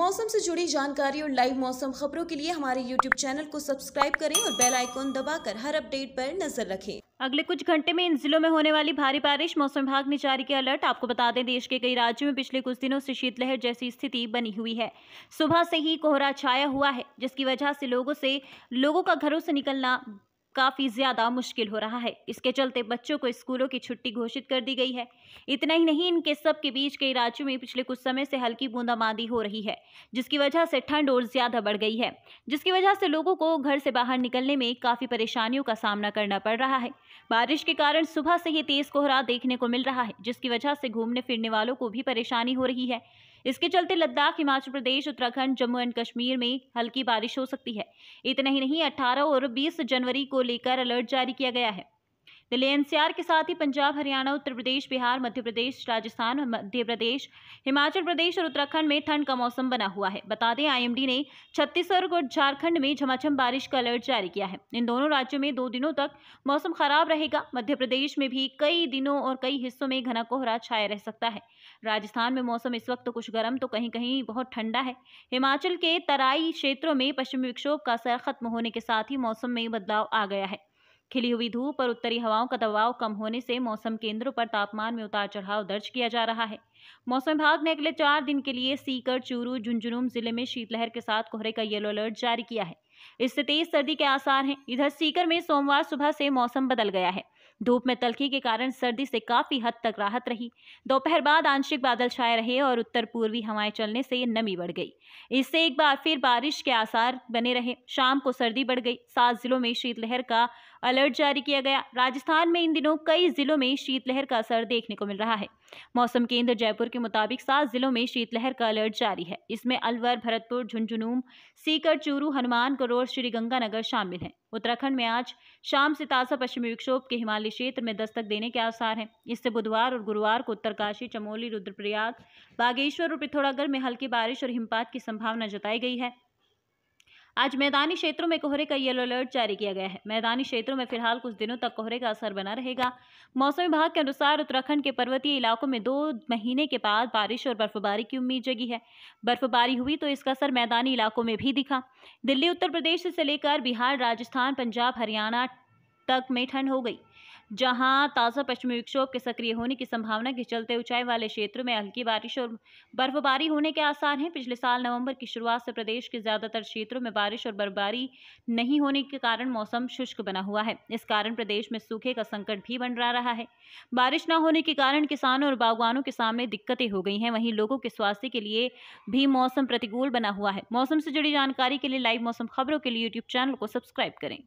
मौसम से जुड़ी जानकारी और लाइव मौसम खबरों के लिए हमारे यूट्यूब चैनल को सब्सक्राइब करें और बेल आइकॉन दबाकर हर अपडेट पर नजर रखें अगले कुछ घंटे में इन जिलों में होने वाली भारी बारिश मौसम विभाग ने जारी किया अलर्ट आपको बता दें देश के कई राज्यों में पिछले कुछ दिनों से शीतलहर जैसी स्थिति बनी हुई है सुबह से ही कोहरा छाया हुआ है जिसकी वजह से लोगों से लोगों का घरों से निकलना काफ़ी ज़्यादा मुश्किल हो रहा है इसके चलते बच्चों को स्कूलों की छुट्टी घोषित कर दी गई है इतना ही नहीं इनके सब के बीच कई राज्यों में पिछले कुछ समय से हल्की बूंदाबांदी हो रही है जिसकी वजह से ठंड और ज़्यादा बढ़ गई है जिसकी वजह से लोगों को घर से बाहर निकलने में काफ़ी परेशानियों का सामना करना पड़ रहा है बारिश के कारण सुबह से ही तेज़ कोहरा देखने को मिल रहा है जिसकी वजह से घूमने फिरने वालों को भी परेशानी हो रही है इसके चलते लद्दाख हिमाचल प्रदेश उत्तराखंड जम्मू एंड कश्मीर में हल्की बारिश हो सकती है इतना ही नहीं 18 और बीस जनवरी को लेकर अलर्ट जारी किया गया है दिल्ली एनसीआर के साथ ही पंजाब हरियाणा उत्तर प्रदेश बिहार मध्य प्रदेश राजस्थान मध्य प्रदेश हिमाचल प्रदेश और उत्तराखंड में ठंड का मौसम बना हुआ है बता दें आईएमडी ने छत्तीसगढ़ और झारखंड में झमाझम बारिश का अलर्ट जारी किया है इन दोनों राज्यों में दो दिनों तक मौसम खराब रहेगा मध्य प्रदेश में भी कई दिनों और कई हिस्सों में घना कोहरा छाया रह सकता है राजस्थान में मौसम इस वक्त तो कुछ गर्म तो कहीं कहीं बहुत ठंडा है हिमाचल के तराई क्षेत्रों में पश्चिमी विक्षोभ का असर खत्म होने के साथ ही मौसम में बदलाव आ गया है खिली हुई धूप और उत्तरी हवाओं का दबाव कम होने से मौसम केंद्रों पर तापमान में उतार चढ़ाव दर्ज किया जा रहा है मौसम विभाग ने अगले चार दिन के लिए सीकर चूरू झुंझुनू जिले में शीतलहर के साथ कोहरे का येलो अलर्ट जारी किया है इससे तेज सर्दी के आसार हैं इधर सीकर में सोमवार सुबह से मौसम बदल गया है धूप में तलखी के कारण सर्दी से काफ़ी हद तक राहत रही दोपहर बाद आंशिक बादल छाए रहे और उत्तर पूर्वी हवाएं चलने से नमी बढ़ गई इससे एक बार फिर बारिश के आसार बने रहे शाम को सर्दी बढ़ गई सात जिलों में शीतलहर का अलर्ट जारी किया गया राजस्थान में इन दिनों कई जिलों में शीतलहर का असर देखने को मिल रहा है मौसम केंद्र जयपुर के मुताबिक सात जिलों में शीतलहर का अलर्ट जारी है इसमें अलवर भरतपुर झुंझुनूम सीकर चूरू हनुमान करोड़ श्रीगंगानगर शामिल हैं उत्तराखंड में आज शाम से ताजा पश्चिमी विक्षोभ के हिमालय क्षेत्र में दस्तक देने के आसार हैं इससे बुधवार और गुरुवार को उत्तरकाशी चमोली रुद्रप्रयाग बागेश्वर और पिथौरागढ़ में हल्की बारिश और हिमपात की संभावना जताई गई है आज मैदानी क्षेत्रों में कोहरे का येलो अलर्ट जारी किया गया है मैदानी क्षेत्रों में फिलहाल कुछ दिनों तक कोहरे का असर बना रहेगा मौसम विभाग के अनुसार उत्तराखंड के पर्वतीय इलाकों में दो महीने के बाद बारिश और बर्फबारी की उम्मीद जगी है बर्फबारी हुई तो इसका असर मैदानी इलाकों में भी दिखा दिल्ली उत्तर प्रदेश से लेकर बिहार राजस्थान पंजाब हरियाणा तक में ठंड हो गई जहां ताज़ा पश्चिमी विक्षोभ के सक्रिय होने की संभावना के चलते ऊंचाई वाले क्षेत्रों में हल्की बारिश और बर्फबारी होने के आसार हैं पिछले साल नवंबर की शुरुआत से प्रदेश के ज़्यादातर क्षेत्रों में बारिश और बर्फबारी नहीं होने के कारण मौसम शुष्क बना हुआ है इस कारण प्रदेश में सूखे का संकट भी बन रहा है बारिश न होने के कारण किसानों और बागवानों के सामने दिक्कतें हो गई हैं वहीं लोगों के स्वास्थ्य के लिए भी मौसम प्रतिकूल बना हुआ है मौसम से जुड़ी जानकारी के लिए लाइव मौसम खबरों के लिए यूट्यूब चैनल को सब्सक्राइब करें